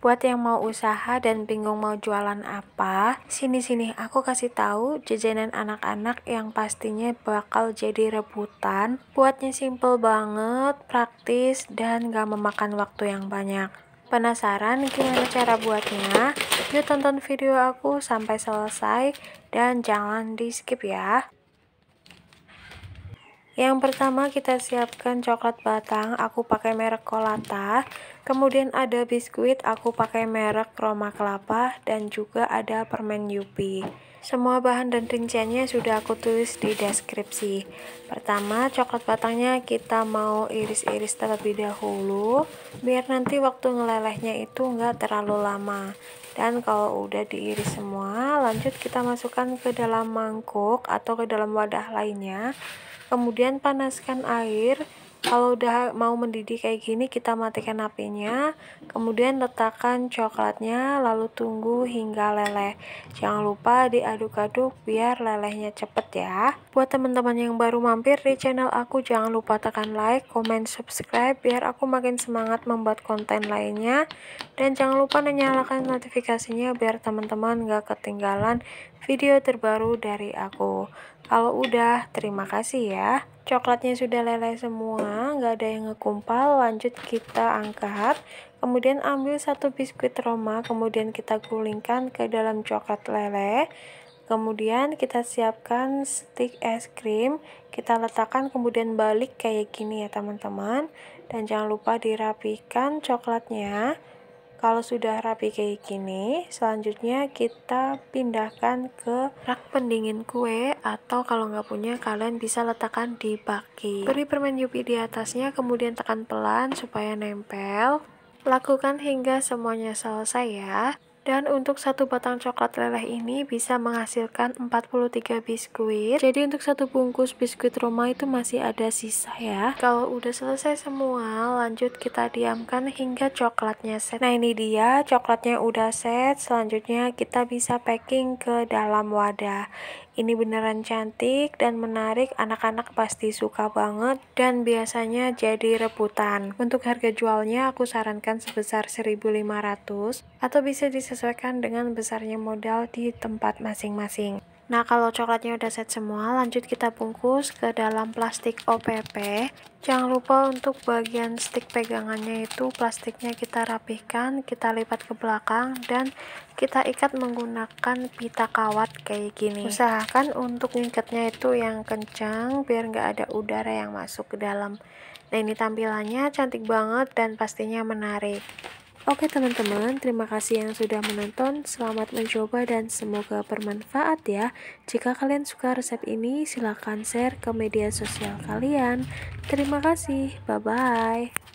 Buat yang mau usaha dan bingung mau jualan apa, sini-sini aku kasih tahu jajanan anak-anak yang pastinya bakal jadi rebutan. Buatnya simple banget, praktis, dan gak memakan waktu yang banyak. Penasaran gimana cara buatnya? Yuk tonton video aku sampai selesai dan jangan di skip ya. Yang pertama kita siapkan coklat batang, aku pakai merek Kolata. Kemudian ada biskuit, aku pakai merek Roma Kelapa dan juga ada permen Yupi. Semua bahan dan rinciannya sudah aku tulis di deskripsi. Pertama, coklat batangnya kita mau iris-iris terlebih dahulu biar nanti waktu ngelelehnya itu nggak terlalu lama. Dan kalau udah diiris semua, lanjut kita masukkan ke dalam mangkuk atau ke dalam wadah lainnya kemudian panaskan air kalau udah mau mendidih kayak gini kita matikan apinya kemudian letakkan coklatnya lalu tunggu hingga leleh jangan lupa diaduk-aduk biar lelehnya cepet ya buat teman-teman yang baru mampir di channel aku jangan lupa tekan like, comment, subscribe biar aku makin semangat membuat konten lainnya dan jangan lupa nyalakan notifikasinya biar teman-teman gak ketinggalan video terbaru dari aku kalau udah, terima kasih ya. Coklatnya sudah leleh semua, nggak ada yang ngekumpal. Lanjut kita angkat, kemudian ambil satu biskuit Roma, kemudian kita gulingkan ke dalam coklat leleh. Kemudian kita siapkan stick es krim, kita letakkan kemudian balik kayak gini ya teman-teman. Dan jangan lupa dirapikan coklatnya. Kalau sudah rapi kayak gini, selanjutnya kita pindahkan ke rak pendingin kue atau kalau nggak punya kalian bisa letakkan di baki. Beri permen Yupi di atasnya, kemudian tekan pelan supaya nempel. Lakukan hingga semuanya selesai ya. Dan untuk satu batang coklat leleh ini bisa menghasilkan 43 biskuit. Jadi untuk satu bungkus biskuit Roma itu masih ada sisa ya. Kalau udah selesai semua, lanjut kita diamkan hingga coklatnya set. Nah ini dia, coklatnya udah set. Selanjutnya kita bisa packing ke dalam wadah. Ini beneran cantik dan menarik, anak-anak pasti suka banget dan biasanya jadi rebutan. Untuk harga jualnya aku sarankan sebesar 1.500 atau bisa disesuaikan dengan besarnya modal di tempat masing-masing. Nah, kalau coklatnya udah set semua, lanjut kita bungkus ke dalam plastik OPP. Jangan lupa untuk bagian stick pegangannya itu plastiknya kita rapihkan, kita lipat ke belakang dan kita ikat menggunakan pita kawat kayak gini. Usahakan untuk ngikatnya itu yang kencang biar nggak ada udara yang masuk ke dalam. Nah, ini tampilannya cantik banget dan pastinya menarik. Oke teman-teman, terima kasih yang sudah menonton, selamat mencoba dan semoga bermanfaat ya. Jika kalian suka resep ini, silahkan share ke media sosial kalian. Terima kasih, bye-bye.